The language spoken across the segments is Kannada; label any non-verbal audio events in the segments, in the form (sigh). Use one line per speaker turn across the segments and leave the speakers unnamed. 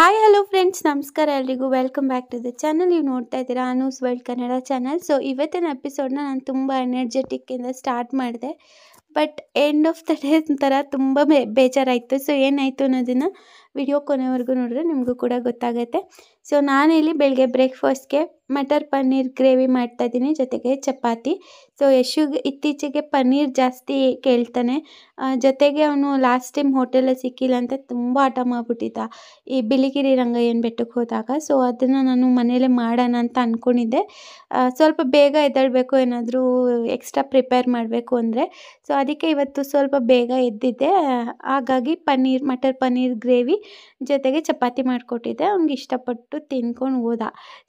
ಹಾಯ್ ಹಲೋ ಫ್ರೆಂಡ್ಸ್ ನಮಸ್ಕಾರ ಎಲ್ರಿಗೂ welcome back to the channel ನೀವು ನೋಡ್ತಾ ಇದ್ದೀರಾ Anu's world Kannada channel so ಇವತ್ತಿನ ಎಪಿಸೋಡ್ನ ನಾನು ತುಂಬ ಎನರ್ಜೆಟಿಕ್ಕಿಂದ ಸ್ಟಾರ್ಟ್ ಮಾಡಿದೆ but end of the day ಥರ ತುಂಬ ಬೇಜಾರಾಯಿತು ಸೊ ಏನಾಯಿತು ಅನ್ನೋದನ್ನು ವಿಡಿಯೋ ಕೊನೆವರೆಗೂ ನೋಡಿದ್ರೆ ನಿಮಗೂ ಕೂಡ ಗೊತ್ತಾಗುತ್ತೆ ಸೊ ನಾನಿಲ್ಲಿ ಬೆಳಗ್ಗೆ ಬ್ರೇಕ್ಫಾಸ್ಟ್ಗೆ ಮಟರ್ ಪನ್ನೀರ್ ಗ್ರೇವಿ ಮಾಡ್ತಾಯಿದ್ದೀನಿ ಜೊತೆಗೆ ಚಪಾತಿ ಸೊ ಯಶು ಇತ್ತೀಚೆಗೆ ಪನ್ನೀರ್ ಜಾಸ್ತಿ ಕೇಳ್ತಾನೆ ಜೊತೆಗೆ ಅವನು ಲಾಸ್ಟ್ ಟೈಮ್ ಹೋಟೆಲಲ್ಲಿ ಸಿಕ್ಕಿಲ್ಲ ಅಂತ ತುಂಬ ಆಟ ಮಾಡಿಬಿಟ್ಟಿದ್ದ ಈ ಬಿಳಿಗಿರಿ ರಂಗಯ್ಯನ ಬೆಟ್ಟಕ್ಕೆ ಹೋದಾಗ ಸೊ ಅದನ್ನು ನಾನು ಮನೆಯಲ್ಲೇ ಮಾಡೋಣ ಅಂತ ಅಂದ್ಕೊಂಡಿದ್ದೆ ಸ್ವಲ್ಪ ಬೇಗ ಎದ್ದೇಳಬೇಕು ಏನಾದರೂ ಎಕ್ಸ್ಟ್ರಾ ಪ್ರಿಪೇರ್ ಮಾಡಬೇಕು ಅಂದರೆ ಸೊ ಅದಕ್ಕೆ ಇವತ್ತು ಸ್ವಲ್ಪ ಬೇಗ ಎದ್ದಿದ್ದೆ ಹಾಗಾಗಿ ಪನ್ನೀರ್ ಮಟರ್ ಪನ್ನೀರ್ ಗ್ರೇವಿ ಜೊತೆಗೆ ಚಪಾತಿ ಮಾಡಿಕೊಟ್ಟಿದ್ದೆ ಅವ್ನಿಗೆ ಇಷ್ಟಪಟ್ಟು ತಿನ್ಕೊಂಡು ಹೋದ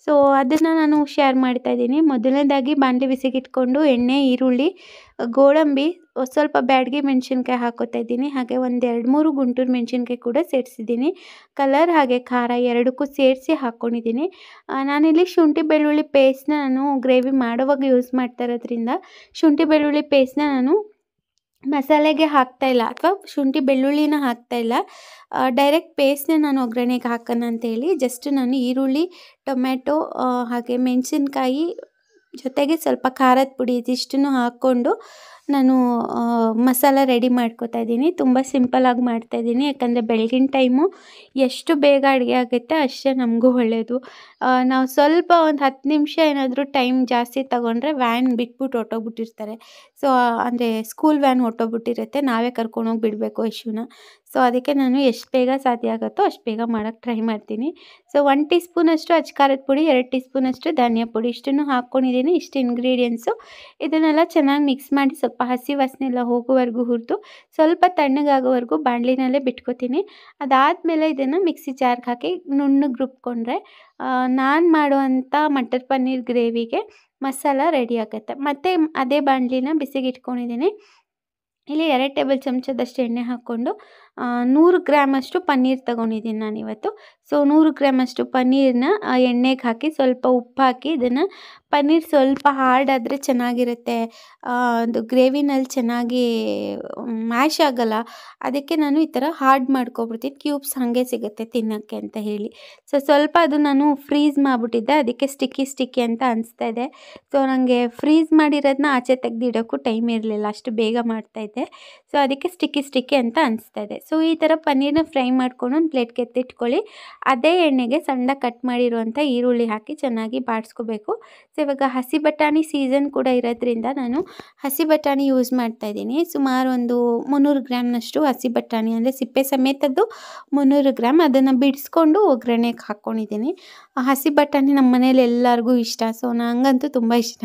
ಸೊ ಅದನ್ನು ನಾನು ಶೇರ್ ಇದ್ದೀನಿ ಮೊದಲನೇದಾಗಿ ಬಾಂಡ್ಲಿ ಬಿಸಿಗಿಟ್ಕೊಂಡು ಎಣ್ಣೆ ಈರುಳ್ಳಿ ಗೋಡಂಬಿ ಸ್ವಲ್ಪ ಬ್ಯಾಡ್ಗೆ ಮೆಣಸಿನ್ಕಾಯಿ ಹಾಕೋತಾ ಇದ್ದೀನಿ ಹಾಗೆ ಒಂದು ಎರಡು ಮೂರು ಗುಂಟೂರು ಮೆಣಸಿನ್ಕಾಯಿ ಕೂಡ ಸೇರಿಸಿದ್ದೀನಿ ಕಲರ್ ಹಾಗೆ ಖಾರ ಎರಡಕ್ಕೂ ಸೇರಿಸಿ ಹಾಕ್ಕೊಂಡಿದ್ದೀನಿ ನಾನಿಲ್ಲಿ ಶುಂಠಿ ಬೆಳ್ಳುಳ್ಳಿ ಪೇಸ್ಟ್ನ ನಾನು ಗ್ರೇವಿ ಮಾಡೋವಾಗ ಯೂಸ್ ಮಾಡ್ತಾ ಇರೋದ್ರಿಂದ ಶುಂಠಿ ಬೆಳ್ಳುಳ್ಳಿ ಪೇಸ್ಟ್ನ ನಾನು ಮಸಾಲೆಗೆ ಹಾಕ್ತಾ ಇಲ್ಲ ಅಥವಾ ಶುಂಠಿ ಬೆಳ್ಳುಳ್ಳಿನ ಹಾಕ್ತಾ ಇಲ್ಲ ಡೈರೆಕ್ಟ್ ಪೇಸ್ಟ್ನೆ ನಾನು ಒಗ್ಗರಣೆಗೆ ಹಾಕೋಣ ಅಂತೇಳಿ ಜಸ್ಟ್ ನಾನು ಈರುಳ್ಳಿ ಟೊಮ್ಯಾಟೊ ಹಾಗೆ ಮೆಣಸಿನ್ಕಾಯಿ ಜೊತೆಗೆ ಸ್ವಲ್ಪ ಖಾರದ ಪುಡಿ ಇದಿಷ್ಟನ್ನು ಹಾಕ್ಕೊಂಡು ನಾನು ಮಸಾಲ ರೆಡಿ ಮಾಡ್ಕೋತಾ ಇದ್ದೀನಿ ತುಂಬ ಸಿಂಪಲಾಗಿ ಮಾಡ್ತಾಯಿದ್ದೀನಿ ಯಾಕಂದರೆ ಬೆಳಗಿನ ಟೈಮು ಎಷ್ಟು ಬೇಗ ಅಡುಗೆ ಆಗುತ್ತೆ ಅಷ್ಟೇ ನಮಗೂ ಒಳ್ಳೆಯದು ನಾವು ಸ್ವಲ್ಪ ಒಂದು ಹತ್ತು ನಿಮಿಷ ಏನಾದರೂ ಟೈಮ್ ಜಾಸ್ತಿ ತಗೊಂಡ್ರೆ ವ್ಯಾನ್ ಬಿಟ್ಬಿಟ್ಟು ಹೊಟ್ಟೋಗ್ಬಿಟ್ಟಿರ್ತಾರೆ ಸೊ ಅಂದರೆ ಸ್ಕೂಲ್ ವ್ಯಾನ್ ಹೊಟ್ಟೋಗ್ಬಿಟ್ಟಿರುತ್ತೆ ನಾವೇ ಕರ್ಕೊಂಡೋಗಿ ಬಿಡಬೇಕು ಇಶ್ಯೂನ ಸೊ ಅದಕ್ಕೆ ನಾನು ಎಷ್ಟು ಬೇಗ ಸಾಧ್ಯ ಆಗುತ್ತೋ ಅಷ್ಟು ಬೇಗ ಮಾಡೋಕ್ಕೆ ಟ್ರೈ ಮಾಡ್ತೀನಿ ಸೊ ಒನ್ ಟೀ ಸ್ಪೂನಷ್ಟು ಅಚ್ಕಾರದ ಪುಡಿ ಎರಡು ಟೀ ಸ್ಪೂನಷ್ಟು ಧಾನ್ಯ ಪುಡಿ ಇಷ್ಟನ್ನು ಹಾಕ್ಕೊಂಡಿದ್ದೀನಿ ಇಷ್ಟು ಇಂಗ್ರೀಡಿಯೆಂಟ್ಸು ಇದನ್ನೆಲ್ಲ ಚೆನ್ನಾಗಿ ಮಿಕ್ಸ್ ಮಾಡಿ ಸ್ವಲ್ಪ ಹಸಿ ವಾಸನೆಲ್ಲ ಹೋಗೋವರೆಗೂ ಹುರಿದು ಸ್ವಲ್ಪ ತಣ್ಣಗಾಗೋವರೆಗೂ ಬಾಣಲಿನಲ್ಲೇ ಬಿಟ್ಕೋತೀನಿ ಅದಾದಮೇಲೆ ಇದನ್ನು ಮಿಕ್ಸಿ ಜಾರ್ಗೆ ಹಾಕಿ ನುಣ್ಣಗೆ ರುಬ್ಕೊಂಡ್ರೆ ನಾನು ಮಾಡುವಂಥ ಮಟರ್ ಪನ್ನೀರ್ ಗ್ರೇವಿಗೆ ಮಸಾಲ ರೆಡಿ ಆಗುತ್ತೆ ಮತ್ತು ಅದೇ ಬಾಣಲಿನ ಬಿಸಿಗೆ ಇಟ್ಕೊಂಡಿದ್ದೀನಿ ಇಲ್ಲಿ ಎರಡು ಟೇಬಲ್ ಚಮಚದಷ್ಟು ಎಣ್ಣೆ ಹಾಕ್ಕೊಂಡು ನೂರು ಗ್ರಾಮಷ್ಟು ಪನ್ನೀರ್ ತೊಗೊಂಡಿದ್ದೀನಿ ನಾನಿವತ್ತು ಸೊ ನೂರು ಗ್ರಾಮಷ್ಟು ಪನ್ನೀರ್ನ ಎಣ್ಣೆಗೆ ಹಾಕಿ ಸ್ವಲ್ಪ ಉಪ್ಪು ಹಾಕಿ ಇದನ್ನು ಪನ್ನೀರ್ ಸ್ವಲ್ಪ ಹಾರ್ಡಾದರೆ ಚೆನ್ನಾಗಿರುತ್ತೆ ಒಂದು ಗ್ರೇವಿನಲ್ಲಿ ಚೆನ್ನಾಗಿ ಮ್ಯಾಶ್ ಆಗೋಲ್ಲ ಅದಕ್ಕೆ ನಾನು ಈ ಥರ ಹಾರ್ಡ್ ಮಾಡ್ಕೊಬಿಡ್ತೀನಿ ಕ್ಯೂಬ್ಸ್ ಹಾಗೆ ಸಿಗುತ್ತೆ ತಿನ್ನೋಕ್ಕೆ ಅಂತ ಹೇಳಿ ಸೊ ಸ್ವಲ್ಪ ಅದು ನಾನು ಫ್ರೀಸ್ ಮಾಡಿಬಿಟ್ಟಿದ್ದೆ ಅದಕ್ಕೆ ಸ್ಟಿಕ್ಕಿ ಸ್ಟಿಕ್ಕಿ ಅಂತ ಅನಿಸ್ತಾ ಇದೆ ಸೊ ನನಗೆ ಫ್ರೀಸ್ ಮಾಡಿರೋದನ್ನ ಆಚೆ ತೆಗೆದಿಡೋಕ್ಕೂ ಟೈಮ್ ಇರಲಿಲ್ಲ ಅಷ್ಟು ಬೇಗ ಮಾಡ್ತಾಯಿದ್ದೆ ಸೊ ಅದಕ್ಕೆ ಸ್ಟಿಕ್ಕಿ ಸ್ಟಿಕ್ಕಿ ಅಂತ ಅನಿಸ್ತಾ ಇದೆ ಸೊ ಈ ಥರ ಪನ್ನೀರ್ನ ಫ್ರೈ ಮಾಡ್ಕೊಂಡು ಒಂದು ಪ್ಲೇಟ್ಗೆ ಎತ್ತಿಟ್ಕೊಳ್ಳಿ ಅದೇ ಎಣ್ಣೆಗೆ ಸಣ್ಣ ಕಟ್ ಮಾಡಿರುವಂಥ ಈರುಳ್ಳಿ ಹಾಕಿ ಚೆನ್ನಾಗಿ ಬಾಡಿಸ್ಕೋಬೇಕು ಸೊ ಇವಾಗ ಹಸಿ ಬಟಾಣಿ ಸೀಸನ್ ಕೂಡ ಇರೋದ್ರಿಂದ ನಾನು ಹಸಿ ಬಟಾಣಿ ಯೂಸ್ ಮಾಡ್ತಾ ಇದ್ದೀನಿ ಸುಮಾರು ಒಂದು ಮುನ್ನೂರು ಗ್ರಾಮ್ನಷ್ಟು ಹಸಿ ಬಟಾಣಿ ಅಂದರೆ ಸಿಪ್ಪೆ ಸಮೇತದ್ದು ಮುನ್ನೂರು ಗ್ರಾಮ್ ಅದನ್ನು ಬಿಡಿಸ್ಕೊಂಡು ಒಗ್ಗರಣೆಗೆ ಹಾಕ್ಕೊಂಡಿದ್ದೀನಿ ಹಸಿ ಬಟಾಣಿ ನಮ್ಮ ಮನೇಲಿ ಎಲ್ಲರಿಗೂ ಇಷ್ಟ ಸೊ ನನಗಂತೂ ತುಂಬ ಇಷ್ಟ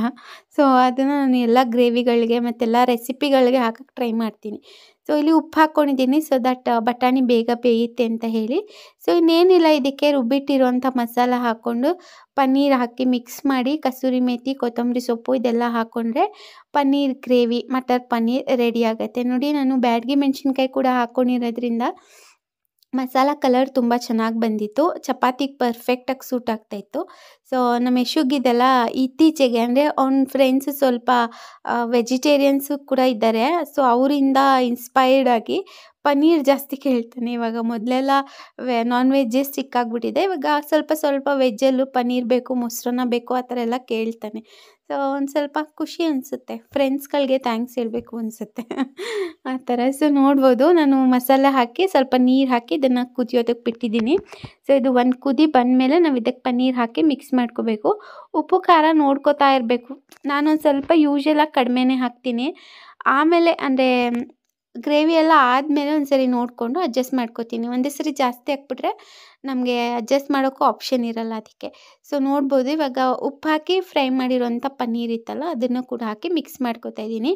ಸೊ ಅದನ್ನು ನಾನು ಎಲ್ಲ ಗ್ರೇವಿಗಳಿಗೆ ಮತ್ತೆಲ್ಲ ರೆಸಿಪಿಗಳಿಗೆ ಹಾಕಕ್ಕೆ ಟ್ರೈ ಮಾಡ್ತೀನಿ ಸೊ ಇಲ್ಲಿ ಉಪ್ಪು ಹಾಕ್ಕೊಂಡಿದ್ದೀನಿ ಸೊ ದಟ್ ಬಟಾಣಿ ಬೇಗ ಬೇಯುತ್ತೆ ಅಂತ ಹೇಳಿ ಸೊ ಇನ್ನೇನಿಲ್ಲ ಇದಕ್ಕೆ ರುಬ್ಬಿಟ್ಟಿರುವಂಥ ಮಸಾಲ ಹಾಕ್ಕೊಂಡು ಪನ್ನೀರ್ ಹಾಕಿ ಮಿಕ್ಸ್ ಮಾಡಿ ಕಸೂರಿ ಮೇಥಿ ಕೊತ್ತಂಬರಿ ಸೊಪ್ಪು ಇದೆಲ್ಲ ಹಾಕ್ಕೊಂಡ್ರೆ ಪನ್ನೀರ್ ಗ್ರೇವಿ ಮಟರ್ ಪನ್ನೀರ್ ರೆಡಿ ಆಗುತ್ತೆ ನೋಡಿ ನಾನು ಬ್ಯಾಡ್ಗೆ ಮೆಣಸಿನ್ಕಾಯಿ ಕೂಡ ಹಾಕ್ಕೊಂಡಿರೋದ್ರಿಂದ ಮಸಾಲ ಕಲರ್ ತುಂಬ ಚೆನ್ನಾಗಿ ಬಂದಿತ್ತು ಚಪಾತಿಗೆ ಪರ್ಫೆಕ್ಟಾಗಿ ಸೂಟ್ ಇತ್ತು ಸೊ ನಮ್ಮ ಯಶುಗಿದೆಲ್ಲ ಇತ್ತೀಚೆಗೆ ಅಂದರೆ ಅವ್ನ ಫ್ರೆಂಡ್ಸು ಸ್ವಲ್ಪ ವೆಜಿಟೇರಿಯನ್ಸು ಕೂಡ ಇದ್ದಾರೆ ಸೊ ಅವರಿಂದ ಇನ್ಸ್ಪೈರ್ಡ್ ಆಗಿ ಪನ್ನೀರ್ ಜಾಸ್ತಿ ಕೇಳ್ತಾನೆ ಇವಾಗ ಮೊದಲೆಲ್ಲ ವೆ ನಾನ್ ವೆಜ್ಜೇ ಸ್ಟಿಕ್ಕಾಗ್ಬಿಟ್ಟಿದೆ ಇವಾಗ ಸ್ವಲ್ಪ ಸ್ವಲ್ಪ ವೆಜ್ಜಲ್ಲೂ ಪನ್ನೀರ್ ಬೇಕು ಮೊಸರನ್ನ ಬೇಕು ಆ ಥರ ಎಲ್ಲ ಕೇಳ್ತಾನೆ ಸೊ ಒಂದು ಸ್ವಲ್ಪ ಖುಷಿ ಅನಿಸುತ್ತೆ ಫ್ರೆಂಡ್ಸ್ಗಳಿಗೆ ಥ್ಯಾಂಕ್ಸ್ ಹೇಳಬೇಕು ಅನಿಸುತ್ತೆ ಆ ಥರ ಸೊ ನೋಡ್ಬೋದು ನಾನು ಮಸಾಲೆ ಹಾಕಿ ಸ್ವಲ್ಪ ನೀರು ಹಾಕಿ ಇದನ್ನು ಕುದಿಯೋದಕ್ಕೆ ಬಿಟ್ಟಿದ್ದೀನಿ ಸೊ ಇದು ಒಂದು ಕುದಿ ಬಂದಮೇಲೆ ನಾವು ಇದಕ್ಕೆ ಪನ್ನೀರ್ ಹಾಕಿ ಮಿಕ್ಸ್ ಮಾಡ್ಕೋಬೇಕು ಉಪ್ಪು ಖಾರ ನೋಡ್ಕೋತಾ ಇರಬೇಕು ನಾನೊಂದು ಸ್ವಲ್ಪ ಯೂಶಲಾಗಿ ಕಡಿಮೆನೇ ಹಾಕ್ತೀನಿ ಆಮೇಲೆ ಅಂದರೆ ಗ್ರೇವಿ ಎಲ್ಲ ಆದಮೇಲೆ ಒಂದು ಸರಿ ನೋಡಿಕೊಂಡು ಅಡ್ಜಸ್ಟ್ ಮಾಡ್ಕೋತೀನಿ ಒಂದೇ ಸರಿ ಜಾಸ್ತಿ ಹಾಕ್ಬಿಟ್ರೆ ನಮಗೆ ಅಡ್ಜಸ್ಟ್ ಮಾಡೋಕ್ಕೂ ಆಪ್ಷನ್ ಇರಲ್ಲ ಅದಕ್ಕೆ ಸೊ ನೋಡ್ಬೋದು ಇವಾಗ ಉಪ್ಪು ಹಾಕಿ ಫ್ರೈ ಮಾಡಿರೋಂಥ ಪನ್ನೀರ್ ಇತ್ತಲ್ಲ ಅದನ್ನು ಕೂಡ ಹಾಕಿ ಮಿಕ್ಸ್ ಮಾಡ್ಕೋತಾ ಇದ್ದೀನಿ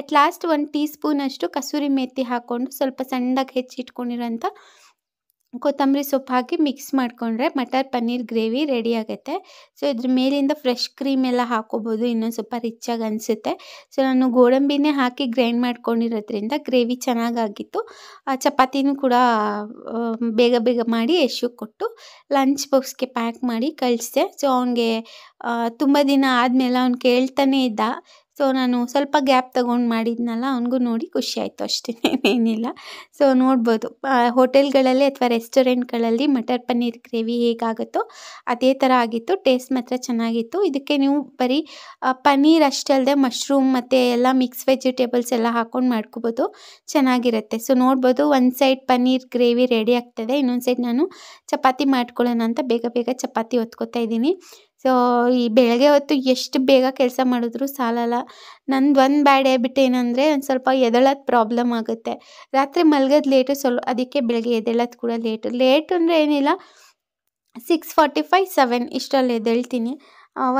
ಅಟ್ ಲಾಸ್ಟ್ ಒಂದು ಟೀ ಸ್ಪೂನಷ್ಟು ಕಸೂರಿ ಮೇಥಿ ಹಾಕ್ಕೊಂಡು ಸ್ವಲ್ಪ ಸಣ್ಣದಾಗಿ ಹೆಚ್ಚಿಟ್ಕೊಂಡಿರೋಂಥ ಕೊತ್ತಂಬರಿ ಸೊಪ್ಪು ಹಾಕಿ ಮಿಕ್ಸ್ ಮಾಡಿಕೊಂಡ್ರೆ ಮಟರ್ ಪನ್ನೀರ್ ಗ್ರೇವಿ ರೆಡಿ ಆಗುತ್ತೆ ಸೊ ಇದ್ರ ಮೇಲಿಂದ ಫ್ರೆಶ್ ಕ್ರೀಮ್ ಎಲ್ಲ ಹಾಕೋಬೋದು ಇನ್ನೊಂದು ಸ್ವಲ್ಪ ರಿಚ್ಚಾಗಿ ಅನಿಸುತ್ತೆ ಸೊ ನಾನು ಗೋಡಂಬಿನೇ ಹಾಕಿ ಗ್ರೈಂಡ್ ಮಾಡ್ಕೊಂಡಿರೋದ್ರಿಂದ ಗ್ರೇವಿ ಚೆನ್ನಾಗಾಗಿತ್ತು ಆ ಚಪಾತಿನೂ ಕೂಡ ಬೇಗ ಬೇಗ ಮಾಡಿ ಯಶು ಕೊಟ್ಟು ಲಂಚ್ ಬಾಕ್ಸ್ಗೆ ಪ್ಯಾಕ್ ಮಾಡಿ ಕಳಿಸಿದೆ ಸೊ ಅವನಿಗೆ ತುಂಬ ದಿನ ಆದಮೇಲೆ ಅವ್ನು ಕೇಳ್ತಾನೆ ಇದ್ದ ಸೊ ನಾನು ಸ್ವಲ್ಪ ಗ್ಯಾಪ್ ತಗೊಂಡು ಮಾಡಿದ್ನಲ್ಲ ಅವನಿಗೂ ನೋಡಿ ಖುಷಿ ಆಯಿತು ಅಷ್ಟೇ ಏನಿಲ್ಲ ಸೊ ನೋಡ್ಬೋದು ಹೋಟೆಲ್ಗಳಲ್ಲಿ ಅಥವಾ ರೆಸ್ಟೋರೆಂಟ್ಗಳಲ್ಲಿ ಮಟರ್ ಪನ್ನೀರ್ ಗ್ರೇವಿ ಹೇಗಾಗುತ್ತೋ ಅದೇ ಥರ ಆಗಿತ್ತು ಟೇಸ್ಟ್ ಮಾತ್ರ ಚೆನ್ನಾಗಿತ್ತು ಇದಕ್ಕೆ ನೀವು ಬರೀ ಪನ್ನೀರ್ ಅಷ್ಟೇ ಅಲ್ಲದೆ ಮಶ್ರೂಮ್ ಮತ್ತು ಎಲ್ಲ ಮಿಕ್ಸ್ ವೆಜಿಟೇಬಲ್ಸ್ ಎಲ್ಲ ಹಾಕ್ಕೊಂಡು ಮಾಡ್ಕೋಬೋದು ಚೆನ್ನಾಗಿರುತ್ತೆ ಸೊ ನೋಡ್ಬೋದು ಒಂದು ಸೈಡ್ ಪನ್ನೀರ್ ಗ್ರೇವಿ ರೆಡಿ ಆಗ್ತದೆ ಇನ್ನೊಂದು ಸೈಡ್ ನಾನು ಚಪಾತಿ ಮಾಡ್ಕೊಳ್ಳೋಣ ಅಂತ ಬೇಗ ಬೇಗ ಚಪಾತಿ ಹೊತ್ಕೋತಾ ಇದ್ದೀನಿ ಸೊ ಈ ಬೆಳಗ್ಗೆ ಹೊತ್ತು ಎಷ್ಟು ಬೇಗ ಕೆಲಸ ಮಾಡಿದ್ರು ಸಾಲಲ್ಲ ನಂದು ಒಂದು ಬ್ಯಾಡ್ ಹ್ಯಾಬಿಟ್ ಏನಂದರೆ ಒಂದು ಸ್ವಲ್ಪ ಎದಳೋದು ಪ್ರಾಬ್ಲಮ್ ಆಗುತ್ತೆ ರಾತ್ರಿ ಮಲ್ಗೋದು ಲೇಟು ಸ್ವಲ್ಪ ಅದಕ್ಕೆ ಬೆಳಗ್ಗೆ ಎದಳೋದು ಕೂಡ ಲೇಟು ಲೇಟ್ ಅಂದರೆ ಏನಿಲ್ಲ ಸಿಕ್ಸ್ ಫಾರ್ಟಿ ಫೈವ್ ಸೆವೆನ್ ಇಷ್ಟರಲ್ಲಿ ಎದ್ದೇಳ್ತೀನಿ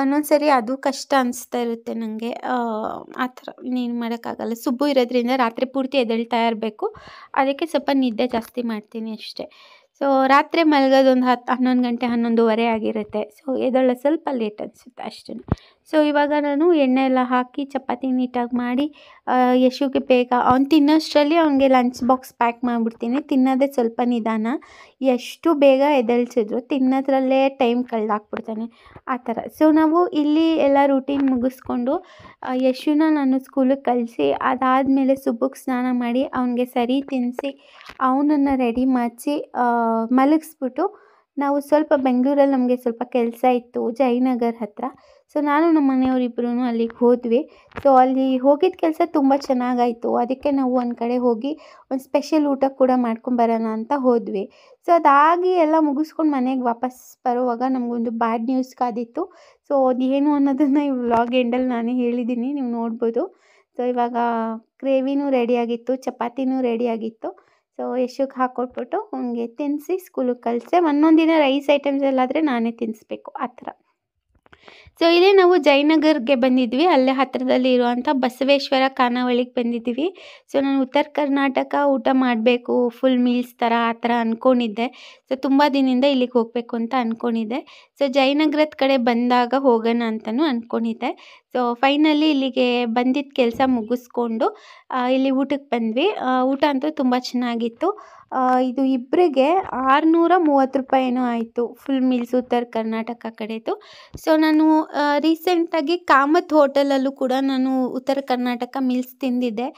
ಒಂದೊಂದು ಸರಿ ಅದು ಕಷ್ಟ ಅನಿಸ್ತಾ ಇರುತ್ತೆ ನನಗೆ ಆ ಥರ ಇನ್ನೇನು ಮಾಡೋಕ್ಕಾಗಲ್ಲ ಸುಬ್ಬು ಇರೋದ್ರಿಂದ ರಾತ್ರಿ ಪೂರ್ತಿ ಎದಳ್ತಾ ಇರಬೇಕು ಅದಕ್ಕೆ ಸ್ವಲ್ಪ ನಿದ್ದೆ ಜಾಸ್ತಿ ಮಾಡ್ತೀನಿ ಅಷ್ಟೇ ಸೊ ರಾತ್ರಿ ಮಲಗೋದು ಒಂದು ಹತ್ತು ಹನ್ನೊಂದು ಗಂಟೆ ಹನ್ನೊಂದುವರೆ ಆಗಿರುತ್ತೆ ಸೊ ಎದ್ದೇಳೋದು ಸ್ವಲ್ಪ ಲೇಟ್ ಅನಿಸುತ್ತೆ ಅಷ್ಟೇ ಸೊ ಇವಾಗ ನಾನು ಎಣ್ಣೆ ಎಲ್ಲ ಹಾಕಿ ಚಪಾತಿ ನೀಟಾಗಿ ಮಾಡಿ ಯಶುಗೆ ಬೇಗ ಅವ್ನು ತಿನ್ನೋಷ್ಟರಲ್ಲಿ ಅವನಿಗೆ ಲಂಚ್ ಬಾಕ್ಸ್ ಪ್ಯಾಕ್ ಮಾಡಿಬಿಡ್ತೀನಿ ತಿನ್ನೋದೇ ಸ್ವಲ್ಪ ನಿಧಾನ ಎಷ್ಟು ಬೇಗ ಎದಳ್ಸಿದ್ರು ತಿನ್ನೋದ್ರಲ್ಲೇ ಟೈಮ್ ಕಳೆದಾಕ್ಬಿಡ್ತಾನೆ ಆ ಥರ ಸೊ ನಾವು ಇಲ್ಲಿ ಎಲ್ಲ ರೂಟೀನ್ ಮುಗಿಸ್ಕೊಂಡು ಯಶುನ ನಾನು ಸ್ಕೂಲಿಗೆ ಕಳಿಸಿ ಅದಾದಮೇಲೆ ಸುಬ್ಬಕ್ಕೆ ಸ್ನಾನ ಮಾಡಿ ಅವನಿಗೆ ಸರಿ ತಿನ್ನಿಸಿ ಅವನನ್ನು ರೆಡಿ ಮಾಡಿಸಿ ಮಲಗಿಸ್ಬಿಟ್ಟು ನಾವು ಸ್ವಲ್ಪ ಬೆಂಗಳೂರಲ್ಲಿ ನಮಗೆ ಸ್ವಲ್ಪ ಕೆಲಸ ಇತ್ತು ಜಯನಗರ್ ಹತ್ತಿರ ಸೊ ನಾನು ನಮ್ಮ ಮನೆಯವರಿಬ್ಬರೂ ಅಲ್ಲಿಗೆ ಹೋದ್ವಿ ಸೊ ಅಲ್ಲಿ ಹೋಗಿದ್ದ ಕೆಲಸ ತುಂಬ ಚೆನ್ನಾಗಾಯಿತು ಅದಕ್ಕೆ ನಾವು ಒಂದು ಕಡೆ ಹೋಗಿ ಒಂದು ಸ್ಪೆಷಲ್ ಊಟ ಕೂಡ ಮಾಡ್ಕೊಂಬರೋಣ ಅಂತ ಹೋದ್ವಿ ಸೊ ಅದಾಗಿ ಎಲ್ಲ ಮುಗಿಸ್ಕೊಂಡು ಮನೆಗೆ ವಾಪಸ್ ಬರುವಾಗ ನಮಗೊಂದು ಬ್ಯಾಡ್ ನ್ಯೂಸ್ ಕಾದಿತ್ತು ಸೊ ಅದೇನು ಅನ್ನೋದನ್ನು ಈ ವ್ಲಾಗ್ ಎಂಡಲ್ಲಿ ನಾನೇ ಹೇಳಿದ್ದೀನಿ ನೀವು ನೋಡ್ಬೋದು ಸೊ ಇವಾಗ ಗ್ರೇವಿನೂ ರೆಡಿಯಾಗಿತ್ತು ಚಪಾತಿನೂ ರೆಡಿಯಾಗಿತ್ತು ಸೊ ಯಶಕ್ಕೆ ಹಾಕ್ಕೊಟ್ಬಿಟ್ಟು ಹಂಗೆ ತಿನ್ನಿಸಿ ಸ್ಕೂಲಿಗೆ ಕಳಿಸಿ ಒಂದೊಂದು ದಿನ ರೈಸ್ ಐಟಮ್ಸ್ ಎಲ್ಲಾದರೆ ನಾನೇ ತಿನ್ನಿಸ್ಬೇಕು ಆ ಥರ ಸೊ ಇಲ್ಲಿ ನಾವು ಜಯನಗರ್ಗೆ ಬಂದಿದ್ವಿ ಅಲ್ಲೇ ಹತ್ತಿರದಲ್ಲಿ ಇರುವಂಥ ಬಸವೇಶ್ವರ ಖಾನಾವಳಿಗೆ ಬಂದಿದ್ದೀವಿ ಸೊ ನಾನು ಉತ್ತರ ಕರ್ನಾಟಕ ಊಟ ಮಾಡಬೇಕು ಫುಲ್ ಮೀಲ್ಸ್ ಥರ ಆ ಥರ ಅಂದ್ಕೊಂಡಿದ್ದೆ ಸೊ ತುಂಬ ದಿನದಿಂದ ಇಲ್ಲಿಗೆ ಹೋಗಬೇಕು ಅಂತ ಅಂದ್ಕೊಂಡಿದ್ದೆ ಸೊ ಜಯನಗರದ ಕಡೆ ಬಂದಾಗ ಹೋಗೋಣ ಅಂತಲೂ ಅಂದ್ಕೊಂಡಿದ್ದೆ ಸೊ ಫೈನಲಿ ಇಲ್ಲಿಗೆ ಬಂದಿದ್ದ ಕೆಲಸ ಮುಗಿಸ್ಕೊಂಡು ಇಲ್ಲಿ ಊಟಕ್ಕೆ ಬಂದ್ವಿ ಊಟ ಅಂತೂ ತುಂಬ ಚೆನ್ನಾಗಿತ್ತು ಇದು ಇಬ್ಬರಿಗೆ ಆರುನೂರ ಮೂವತ್ತು ರೂಪಾಯಿ ಆಯಿತು ಫುಲ್ ಮೀಲ್ಸ್ ಉತ್ತರ ಕರ್ನಾಟಕ ಕಡೆದು ಸೊ ನಾನು ರೀಸೆಂಟಾಗಿ ಕಾಮತ್ ಹೋಟೆಲಲ್ಲೂ ಕೂಡ ನಾನು ಉತ್ತರ ಕರ್ನಾಟಕ ಮೀಲ್ಸ್ ತಿಂದಿದ್ದೆ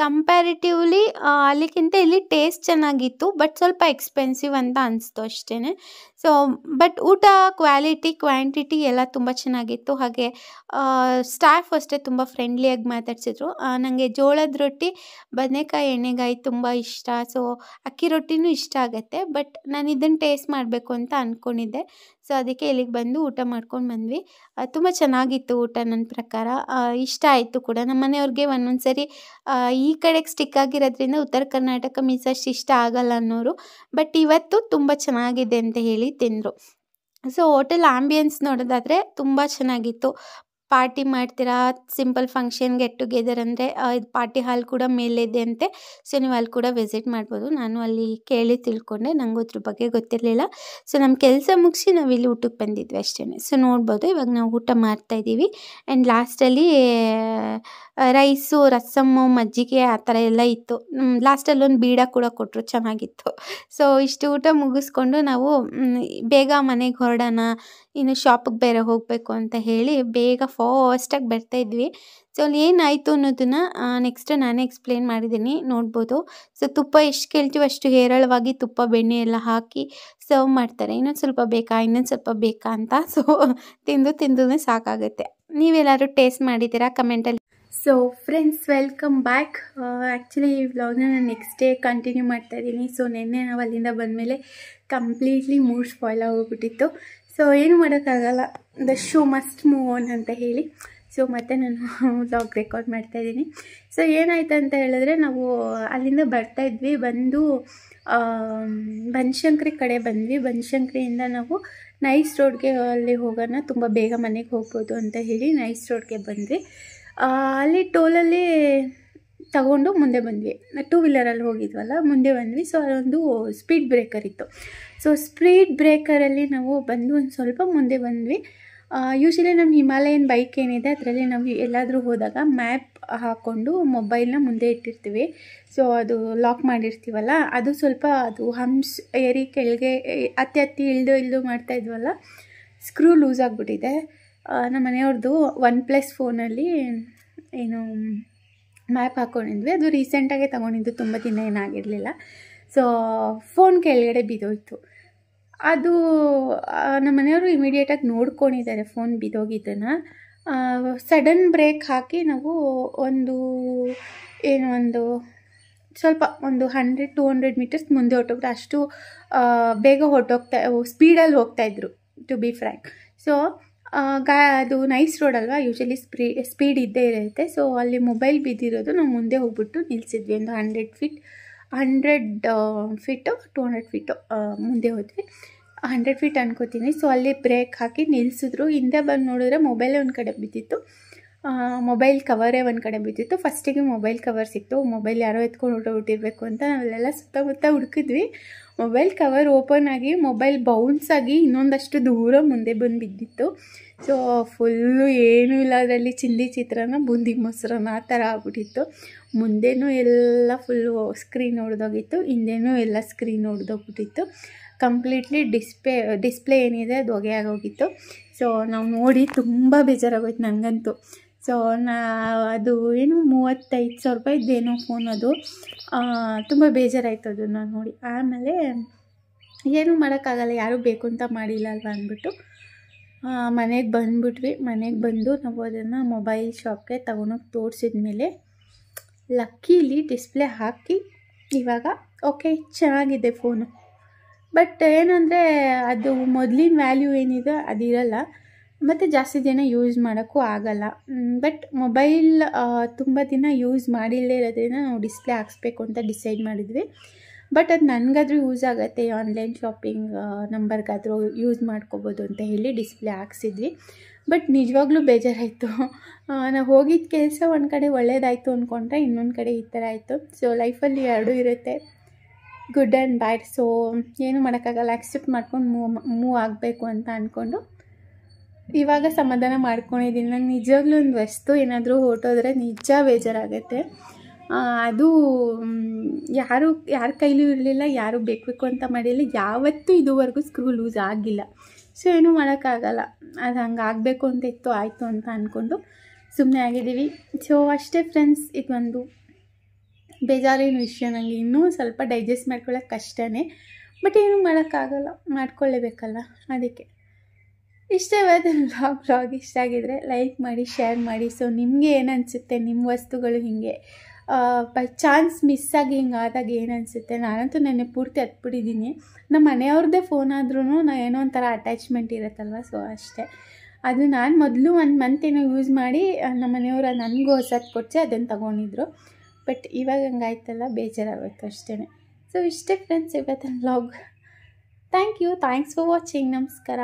ಕಂಪ್ಯಾರಿಟಿವ್ಲಿ ಅಲ್ಲಿಗಿಂತ ಇಲ್ಲಿ ಟೇಸ್ಟ್ ಚೆನ್ನಾಗಿತ್ತು ಬಟ್ ಸ್ವಲ್ಪ ಎಕ್ಸ್ಪೆನ್ಸಿವ್ ಅಂತ ಅನಿಸ್ತು ಅಷ್ಟೇ ಸೊ ಬಟ್ ಊಟ ಕ್ವಾಲಿಟಿ ಕ್ವಾಂಟಿಟಿ ಎಲ್ಲ ತುಂಬ ಚೆನ್ನಾಗಿತ್ತು ಹಾಗೆ ಸ್ಟಾಫ್ ಅಷ್ಟೇ ತುಂಬ ಫ್ರೆಂಡ್ಲಿಯಾಗಿ ಮಾತಾಡ್ಸಿದ್ರು ನನಗೆ ಜೋಳದ ರೊಟ್ಟಿ ಬದನೆಕಾಯಿ ಎಣ್ಣೆಗಾಯಿ ತುಂಬ ಇಷ್ಟ ಸೊ ಅಕ್ಕಿ ರೊಟ್ಟಿನೂ ಇಷ್ಟ ಆಗುತ್ತೆ ಬಟ್ ನಾನು ಇದನ್ನು ಟೇಸ್ಟ್ ಮಾಡಬೇಕು ಅಂತ ಅಂದ್ಕೊಂಡಿದ್ದೆ ಸೊ ಅದಕ್ಕೆ ಇಲ್ಲಿಗೆ ಬಂದು ಊಟ ಮಾಡ್ಕೊಂಡು ಬಂದ್ವಿ ತುಂಬ ಚೆನ್ನಾಗಿತ್ತು ಊಟ ನನ್ನ ಪ್ರಕಾರ ಇಷ್ಟ ಆಯಿತು ಕೂಡ ನಮ್ಮ ಮನೆಯವ್ರಿಗೆ ಒಂದೊಂದು ಸರಿ ಈ ಕಡೆಗೆ ಸ್ಟಿಕ್ ಆಗಿರೋದ್ರಿಂದ ಉತ್ತರ ಕರ್ನಾಟಕ ಮೀಸಷ್ಟು ಇಷ್ಟ ಆಗಲ್ಲ ಅನ್ನೋರು ಬಟ್ ಇವತ್ತು ತುಂಬ ಚೆನ್ನಾಗಿದೆ ಅಂತ ಹೇಳಿ ತಿಂದರು ಸೊ ಹೋಟೆಲ್ ಆಂಬಿಯನ್ಸ್ ನೋಡೋದಾದರೆ ತುಂಬ ಚೆನ್ನಾಗಿತ್ತು ಪಾರ್ಟಿ ಮಾಡ್ತೀರಾ ಸಿಂಪಲ್ ಫಂಕ್ಷನ್ ಗೆಟ್ ಟುಗೆದರ್ ಅಂದರೆ ಪಾರ್ಟಿ ಹಾಲ್ ಕೂಡ ಮೇಲಿದೆ ಅಂತೆ ಸೊ ನೀವು ಅಲ್ಲಿ ಕೂಡ ವಿಸಿಟ್ ಮಾಡ್ಬೋದು ನಾನು ಅಲ್ಲಿ ಕೇಳಿ ತಿಳ್ಕೊಂಡೆ ನನಗೂ ಅದ್ರ ಬಗ್ಗೆ ಗೊತ್ತಿರಲಿಲ್ಲ ಸೊ ನಮ್ಮ ಕೆಲಸ ಮುಗಿಸಿ ನಾವು ಇಲ್ಲಿ ಊಟಕ್ಕೆ ಬಂದಿದ್ವಿ ಅಷ್ಟೇ ಸೊ ನೋಡ್ಬೋದು ಇವಾಗ ನಾವು ಊಟ ಮಾಡ್ತಾ ಇದ್ದೀವಿ ಆ್ಯಂಡ್ ಲಾಸ್ಟಲ್ಲಿ ರೈಸು ರಸಮ್ಮು ಮಜ್ಜಿಗೆ ಆ ಥರ ಎಲ್ಲ ಇತ್ತು ಲಾಸ್ಟಲ್ಲಿ ಒಂದು ಬೀಡ ಕೂಡ ಕೊಟ್ಟರು ಚೆನ್ನಾಗಿತ್ತು ಸೊ ಇಷ್ಟು ಊಟ ಮುಗಿಸ್ಕೊಂಡು ನಾವು ಬೇಗ ಮನೆಗೆ ಹೊರಡೋಣ ಇನ್ನು ಶಾಪಿಗೆ ಬೇರೆ ಹೋಗಬೇಕು ಅಂತ ಹೇಳಿ ಬೇಗ ಫಾಸ್ಟಾಗಿ ಬರ್ತಾಯಿದ್ವಿ ಸೊ ಅಲ್ಲಿ ಏನಾಯಿತು ಅನ್ನೋದನ್ನು ನೆಕ್ಸ್ಟ್ ನಾನೇ ಎಕ್ಸ್ಪ್ಲೇನ್ ಮಾಡಿದ್ದೀನಿ ನೋಡ್ಬೋದು ಸೊ ತುಪ್ಪ ಎಷ್ಟು ಕೇಳ್ತೀವಿ ಅಷ್ಟು ಹೇರಳವಾಗಿ ತುಪ್ಪ ಬೆಣ್ಣೆ ಎಲ್ಲ ಹಾಕಿ ಸರ್ವ್ ಮಾಡ್ತಾರೆ ಇನ್ನೊಂದು ಸ್ವಲ್ಪ ಬೇಕಾ ಇನ್ನೊಂದು ಸ್ವಲ್ಪ ಬೇಕಾ ಅಂತ ಸೊ ತಿಂದು ತಿಂದೂ ಸಾಕಾಗುತ್ತೆ ನೀವೆಲ್ಲರೂ ಟೇಸ್ಟ್ ಮಾಡಿದ್ದೀರಾ ಕಮೆಂಟಲ್ಲಿ so friends welcome back actually ಈ ವ್ಲಾಗ್ನ ನಾನು ನೆಕ್ಸ್ಟ್ ಡೇ ಕಂಟಿನ್ಯೂ ಮಾಡ್ತಾ ಇದ್ದೀನಿ ಸೊ ನಿನ್ನೆ ನಾವು ಅಲ್ಲಿಂದ ಬಂದಮೇಲೆ ಕಂಪ್ಲೀಟ್ಲಿ ಮೂಡ್ ಸ್ಪಾಯ್ಲ್ ಆಗೋಗ್ಬಿಟ್ಟಿತ್ತು ಸೊ ಏನು ಮಾಡೋಕ್ಕಾಗಲ್ಲ the show must move on ಅಂತ ಹೇಳಿ ಸೊ ಮತ್ತೆ ನಾನು ವ್ಲಾಗ್ (laughs) ರೆಕಾರ್ಡ್ ಮಾಡ್ತಾ ಇದ್ದೀನಿ ಸೊ ಏನಾಯ್ತು ಅಂತ ಹೇಳಿದ್ರೆ ನಾವು ಅಲ್ಲಿಂದ ಬರ್ತಾಯಿದ್ವಿ ಬಂದು ಬನಶಂಕರಿ ಕಡೆ ಬಂದ್ವಿ ಬನಶಂಕರಿಯಿಂದ ನಾವು ನೈಸ್ ರೋಡ್ಗೆ ಅಲ್ಲಿ ಹೋಗೋಣ ತುಂಬ ಬೇಗ ಮನೆಗೆ ಹೋಗ್ಬೋದು ಅಂತ ಹೇಳಿ ನೈಸ್ ರೋಡ್ಗೆ ಬಂದ್ವಿ ಅಲ್ಲಿ ಟೋಲಲ್ಲಿ ತಗೊಂಡು ಮುಂದೆ ಬಂದ್ವಿ ಟೂ ವೀಲರಲ್ಲಿ ಹೋಗಿದ್ವಲ್ಲ ಮುಂದೆ ಬಂದ್ವಿ ಸೊ ಅದೊಂದು ಸ್ಪೀಡ್ ಬ್ರೇಕರ್ ಇತ್ತು ಸೊ ಸ್ಪೀಡ್ ಬ್ರೇಕರಲ್ಲಿ ನಾವು ಬಂದು ಒಂದು ಸ್ವಲ್ಪ ಮುಂದೆ ಬಂದ್ವಿ ಯೂಶಲಿ ನಮ್ಮ ಹಿಮಾಲಯನ್ ಬೈಕ್ ಏನಿದೆ ಅದರಲ್ಲಿ ನಾವು ಎಲ್ಲಾದರೂ ಹೋದಾಗ ಮ್ಯಾಪ್ ಹಾಕ್ಕೊಂಡು ಮೊಬೈಲ್ನ ಮುಂದೆ ಇಟ್ಟಿರ್ತೀವಿ ಸೊ ಅದು ಲಾಕ್ ಮಾಡಿರ್ತೀವಲ್ಲ ಅದು ಸ್ವಲ್ಪ ಅದು ಹಂಸ್ ಏರಿ ಕೆಳಗೆ ಅತ್ತಿ ಅತ್ತಿ ಇಳ್ದು ಇಳ್ದು ಮಾಡ್ತಾ ಇದ್ವಲ್ಲ ಸ್ಕ್ರೂ ಲೂಸ್ ಆಗಿಬಿಟ್ಟಿದೆ ನಮ್ಮ ಮನೆಯವ್ರದ್ದು ಒನ್ ಪ್ಲಸ್ ಫೋನಲ್ಲಿ ಏನು ಮ್ಯಾಪ್ ಹಾಕ್ಕೊಂಡಿದ್ವಿ ಅದು ರೀಸೆಂಟಾಗೆ ತೊಗೊಂಡಿದ್ದು ತುಂಬ ದಿನ ಏನಾಗಿರಲಿಲ್ಲ ಸೊ ಫೋನ್ ಕೆಳಗಡೆ ಬಿದ್ದೋಯ್ತು ಅದು ನಮ್ಮ ಮನೆಯವರು ಇಮಿಡಿಯೇಟಾಗಿ ನೋಡ್ಕೊಂಡಿದ್ದಾರೆ ಫೋನ್ ಬಿದ್ದೋಗಿದ್ದನ್ನು ಸಡನ್ ಬ್ರೇಕ್ ಹಾಕಿ ನಾವು ಒಂದು ಏನು ಒಂದು ಸ್ವಲ್ಪ ಒಂದು ಹಂಡ್ರೆಡ್ ಟು ಹಂಡ್ರೆಡ್ ಮೀಟರ್ಸ್ ಮುಂದೆ ಹೊಟ್ಟೋಗ್ರೆ ಅಷ್ಟು ಬೇಗ ಹೊಟ್ಟೋಗ್ತಾ ಸ್ಪೀಡಲ್ಲಿ ಹೋಗ್ತಾಯಿದ್ರು ಟು ಬಿ ಫ್ರ್ಯಾಂಕ್ ಸೊ ಗಾ ಅದು ನೈಸ್ ರೋಡ್ ಅಲ್ವಾ ಯೂಶಲಿ ಸ್ಪೀ ಸ್ಪೀಡ್ ಇದ್ದೇ ಇರುತ್ತೆ ಸೊ ಅಲ್ಲಿ ಮೊಬೈಲ್ ಬಿದ್ದಿರೋದು ನಾವು ಮುಂದೆ ಹೋಗ್ಬಿಟ್ಟು ನಿಲ್ಲಿಸಿದ್ವಿ ಒಂದು hundred feet hundred feet two hundred feet ಮುಂದೆ ಹೋದ್ವಿ ಹಂಡ್ರೆಡ್ ಫೀಟ್ ಅನ್ಕೋತೀನಿ ಸೊ ಅಲ್ಲಿ ಬ್ರೇಕ್ ಹಾಕಿ ನಿಲ್ಲಿಸಿದ್ರು ಹಿಂದೆ ಬಂದು ನೋಡಿದ್ರೆ ಮೊಬೈಲೇ ಒಂದು ಕಡೆ ಬಿದ್ದಿತ್ತು ಮೊಬೈಲ್ ಕವರೇ ಒಂದು ಕಡೆ ಬಿದ್ದಿತ್ತು ಫಸ್ಟಿಗೆ ಮೊಬೈಲ್ ಕವರ್ ಸಿಕ್ತು ಮೊಬೈಲ್ ಯಾರೋ ಎತ್ಕೊಂಡು ಹೊರಟೋಗ್ಬಿಟ್ಟಿರ್ಬೇಕು ಅಂತ ನಾವೆಲ್ಲ ಸುತ್ತಮುತ್ತ ಹುಡುಕಿದ್ವಿ ಮೊಬೈಲ್ ಕವರ್ ಓಪನ್ ಆಗಿ ಮೊಬೈಲ್ ಬೌನ್ಸ್ ಆಗಿ ಇನ್ನೊಂದಷ್ಟು ದೂರ ಮುಂದೆ ಬಂದು ಬಿದ್ದಿತ್ತು ಸೊ ಫುಲ್ಲು ಏನೂ ಇಲ್ಲ ಅದರಲ್ಲಿ ಚಿಲ್ಲಿ ಚಿತ್ರನ ಬುಂದಿ ಮೊಸರನ್ನ ಆ ಥರ ಆಗ್ಬಿಟ್ಟಿತ್ತು ಮುಂದೆನೂ ಎಲ್ಲ ಫುಲ್ಲು ಸ್ಕ್ರೀನ್ ಹೊಡೆದೋಗಿತ್ತು ಹಿಂದೆನೂ ಎಲ್ಲ ಸ್ಕ್ರೀನ್ ಹೊಡೆದೋಗ್ಬಿಟ್ಟಿತ್ತು ಕಂಪ್ಲೀಟ್ಲಿ ಡಿಸ್ಪ್ಲೇ ಡಿಸ್ಪ್ಲೇ ಏನಿದೆ ಅದು ಹೊಗೆ ಆಗೋಗಿತ್ತು ಸೊ ನಾವು ನೋಡಿ ತುಂಬ ಬೇಜಾರಾಗೋಯ್ತು ನನಗಂತೂ ಸೊ ನಾ ಅದು ಏನು ಮೂವತ್ತೈದು ಸಾವಿರ ಇದ್ದೇನೋ ಫೋನ್ ಅದು ತುಂಬ ಬೇಜಾರಾಯಿತು ನಾನು ನೋಡಿ ಆಮೇಲೆ ಏನೂ ಮಾಡೋಕ್ಕಾಗಲ್ಲ ಯಾರೂ ಬೇಕು ಅಂತ ಮಾಡಿಲ್ಲ ಅಲ್ವ ಅಂದ್ಬಿಟ್ಟು ಮನೆಗೆ ಬಂದುಬಿಟ್ವಿ ಮನೆಗೆ ಬಂದು ನಾವು ಅದನ್ನು ಮೊಬೈಲ್ ಶಾಪ್ಗೆ ತೊಗೊಂಡೋಗಿ ತೋರಿಸಿದ ಮೇಲೆ ಲಕ್ಕೀಲಿ ಡಿಸ್ಪ್ಲೇ ಹಾಕಿ ಇವಾಗ ಓಕೆ ಚೆನ್ನಾಗಿದೆ ಫೋನು ಬಟ್ ಏನಂದರೆ ಅದು ಮೊದಲಿನ ವ್ಯಾಲ್ಯೂ ಏನಿದೆ ಅದಿರಲ್ಲ ಮತ್ತು ಜಾಸ್ತಿ ದಿನ ಯೂಸ್ ಮಾಡೋಕ್ಕೂ ಆಗಲ್ಲ ಬಟ್ ಮೊಬೈಲ್ ತುಂಬ ದಿನ ಯೂಸ್ ಮಾಡಿಲ್ಲದೆ ಇರೋದ್ರಿಂದ ನಾವು ಡಿಸ್ಪ್ಲೇ ಹಾಕ್ಸ್ಬೇಕು ಅಂತ ಡಿಸೈಡ್ ಮಾಡಿದ್ವಿ ಬಟ್ ಅದು ನನಗಾದರೂ ಯೂಸ್ ಆಗುತ್ತೆ ಆನ್ಲೈನ್ ಶಾಪಿಂಗ್ ನಂಬರ್ಗಾದರೂ ಯೂಸ್ ಮಾಡ್ಕೋಬೋದು ಅಂತ ಹೇಳಿ ಡಿಸ್ಪ್ಲೇ ಹಾಕ್ಸಿದ್ವಿ ಬಟ್ ನಿಜವಾಗ್ಲೂ ಬೇಜಾರಾಯಿತು ನಾವು ಹೋಗಿದ್ದ ಕೆಲಸ ಒಂದು ಕಡೆ ಒಳ್ಳೇದಾಯಿತು ಅಂದ್ಕೊಂಡ್ರೆ ಇನ್ನೊಂದು ಕಡೆ ಈ ಥರ ಆಯಿತು ಸೊ ಲೈಫಲ್ಲಿ ಎರಡೂ ಇರುತ್ತೆ ಗುಡ್ ಆ್ಯಂಡ್ ಬ್ಯಾಡ್ ಸೊ ಏನು ಮಾಡೋಕ್ಕಾಗಲ್ಲ ಆಕ್ಸೆಪ್ಟ್ ಮಾಡ್ಕೊಂಡು ಮೂವ್ ಮೂವ್ ಆಗಬೇಕು ಅಂತ ಅಂದ್ಕೊಂಡು ಇವಾಗ ಸಮಾಧಾನ ಮಾಡ್ಕೊಂಡಿದ್ದೀನಿ ನಾನು ನಿಜವಾಗ್ಲೂ ಒಂದು ವಸ್ತು ಏನಾದರೂ ಹೊರಟೋದ್ರೆ ನಿಜ ಬೇಜಾರಾಗುತ್ತೆ ಅದು ಯಾರು ಯಾರ ಕೈಲೂ ಇರಲಿಲ್ಲ ಯಾರು ಬೇಕು ಬೇಕು ಅಂತ ಮಾಡಿರಲಿಲ್ಲ ಯಾವತ್ತೂ ಇದುವರೆಗೂ ಸ್ಕ್ರೂ ಲೂಸ್ ಆಗಿಲ್ಲ ಸೊ ಏನೂ ಮಾಡೋಕ್ಕಾಗಲ್ಲ ಅದು ಹಂಗೆ ಆಗಬೇಕು ಅಂತ ಇತ್ತು ಆಯಿತು ಅಂತ ಅಂದ್ಕೊಂಡು ಸುಮ್ಮನೆ ಆಗಿದ್ದೀವಿ ಸೊ ಅಷ್ಟೇ ಫ್ರೆಂಡ್ಸ್ ಇದೊಂದು ಬೇಜಾರಿನ ವಿಷಯ ನನಗೆ ಇನ್ನೂ ಸ್ವಲ್ಪ ಡೈಜೆಸ್ಟ್ ಮಾಡ್ಕೊಳ್ಳೋಕೆ ಕಷ್ಟನೇ ಬಟ್ ಏನೂ ಮಾಡೋಕ್ಕಾಗಲ್ಲ ಮಾಡ್ಕೊಳ್ಳೇಬೇಕಲ್ಲ ಅದಕ್ಕೆ ಇಷ್ಟವಾದ ಬ್ಲಾಗ್ ಬ್ಲಾಗ್ ಇಷ್ಟ ಆಗಿದರೆ ಲೈಕ್ ಮಾಡಿ ಶೇರ್ ಮಾಡಿ ಸೊ ನಿಮಗೆ ಏನನ್ಸುತ್ತೆ ನಿಮ್ಮ ವಸ್ತುಗಳು ಹೀಗೆ ಬೈ ಚಾನ್ಸ್ ಮಿಸ್ ಆಗಿ ಆದಾಗ ಏನು ಅನಿಸುತ್ತೆ ನಾನಂತೂ ನೆನ್ನೆ ಪೂರ್ತಿ ಹತ್ಬಿಟ್ಟಿದ್ದೀನಿ ನಮ್ಮ ಮನೆಯವ್ರದ್ದೇ ಫೋನ್ ಆದ್ರೂ ನಾ ಏನೋ ಒಂಥರ ಅಟ್ಯಾಚ್ಮೆಂಟ್ ಇರುತ್ತಲ್ವ ಸೊ ಅಷ್ಟೇ ಅದು ನಾನು ಮೊದಲು ಒಂದು ಮಂತ್ ಏನೋ ಯೂಸ್ ಮಾಡಿ ನಮ್ಮ ಮನೆಯವರು ನನಗೂ ಹೊಸದು ಕೊಡ್ಸಿ ಅದನ್ನು ತೊಗೊಂಡಿದ್ರು ಬಟ್ ಇವಾಗ ಹಂಗಾಯ್ತಲ್ಲ ಬೇಜಾರಾಗಬೇಕು ಅಷ್ಟೇ ಸೊ ಇಷ್ಟೇ ಫ್ರೆಂಡ್ಸ್ ಇವತ್ತಿನ vlog thank you thanks for watching ನಮಸ್ಕಾರ